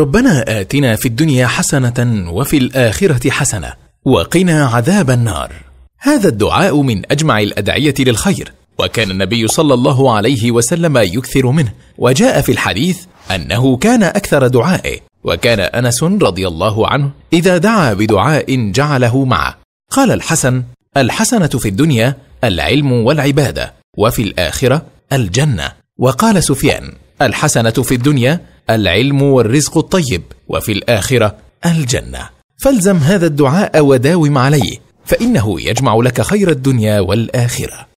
ربنا آتنا في الدنيا حسنة وفي الآخرة حسنة وقنا عذاب النار هذا الدعاء من أجمع الأدعية للخير وكان النبي صلى الله عليه وسلم يكثر منه وجاء في الحديث أنه كان أكثر دعائه وكان أنس رضي الله عنه إذا دعا بدعاء جعله معه قال الحسن الحسنة في الدنيا العلم والعبادة وفي الآخرة الجنة وقال سفيان الحسنه في الدنيا العلم والرزق الطيب وفي الاخره الجنه فالزم هذا الدعاء وداوم عليه فانه يجمع لك خير الدنيا والاخره